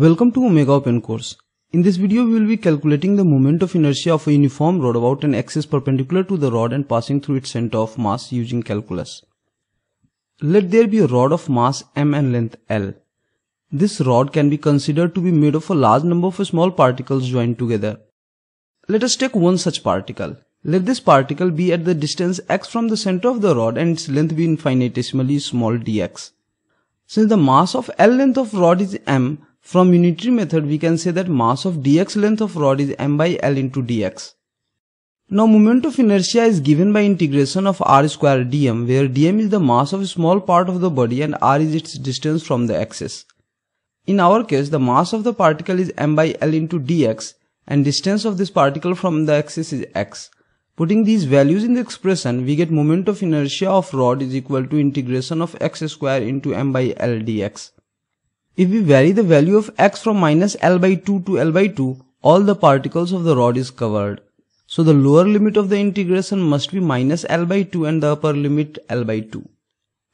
Welcome to Omega Open Course. In this video we will be calculating the moment of inertia of a uniform rod about an axis perpendicular to the rod and passing through its center of mass using calculus. Let there be a rod of mass m and length L. This rod can be considered to be made of a large number of small particles joined together. Let us take one such particle. Let this particle be at the distance x from the center of the rod and its length be infinitesimally small dx. Since the mass of L length of rod is m, from unitary method, we can say that mass of dx length of rod is m by L into dx. Now moment of inertia is given by integration of r square dm where dm is the mass of a small part of the body and r is its distance from the axis. In our case, the mass of the particle is m by L into dx and distance of this particle from the axis is x. Putting these values in the expression, we get moment of inertia of rod is equal to integration of x square into m by L dx. If we vary the value of x from minus L by 2 to L by 2, all the particles of the rod is covered. So the lower limit of the integration must be minus L by 2 and the upper limit L by 2.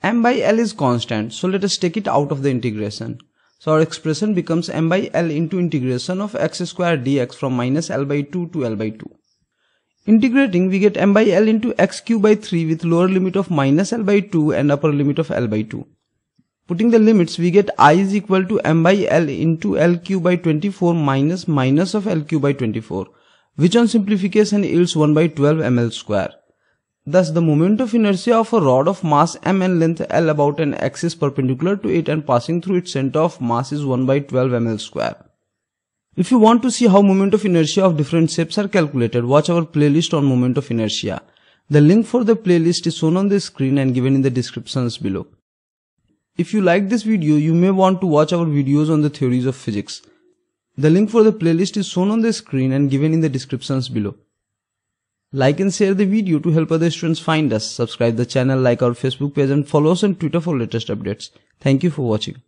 M by L is constant, so let us take it out of the integration. So our expression becomes M by L into integration of x square dx from minus L by 2 to L by 2. Integrating we get M by L into x cube by 3 with lower limit of minus L by 2 and upper limit of L by 2. Putting the limits, we get i is equal to m by l into l cube by 24 minus minus of l cube by 24, which on simplification yields 1 by 12 ml square. Thus, the moment of inertia of a rod of mass m and length l about an axis perpendicular to it and passing through its center of mass is 1 by 12 ml square. If you want to see how moment of inertia of different shapes are calculated, watch our playlist on moment of inertia. The link for the playlist is shown on the screen and given in the descriptions below. If you like this video, you may want to watch our videos on the theories of physics. The link for the playlist is shown on the screen and given in the descriptions below. Like and share the video to help other students find us. Subscribe the channel, like our Facebook page and follow us on Twitter for latest updates. Thank you for watching.